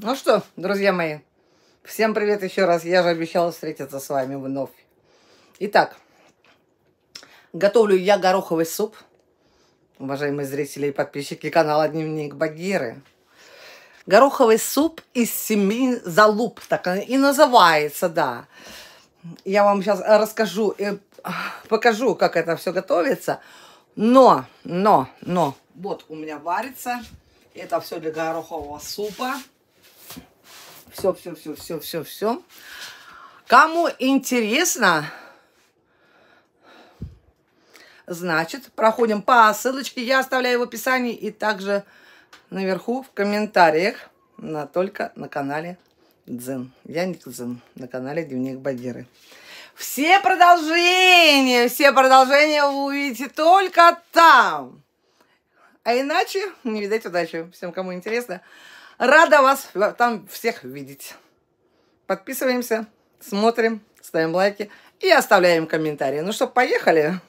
Ну что, друзья мои, всем привет еще раз. Я же обещала встретиться с вами вновь. Итак, готовлю я гороховый суп. Уважаемые зрители и подписчики канала Дневник Багиры. Гороховый суп из семи залуп, так и называется, да. Я вам сейчас расскажу и покажу, как это все готовится. Но, но, но, вот у меня варится. Это все для горохового супа все, все, все, все, все, все. Кому интересно, значит, проходим по ссылочке. Я оставляю в описании и также наверху в комментариях, но только на канале Дзен. Я не Дзен, на канале Дневник Багиры. Все продолжения, все продолжения вы увидите только там. А иначе не видать удачи. Всем, кому интересно. Рада вас там всех видеть. Подписываемся, смотрим, ставим лайки и оставляем комментарии. Ну что, поехали?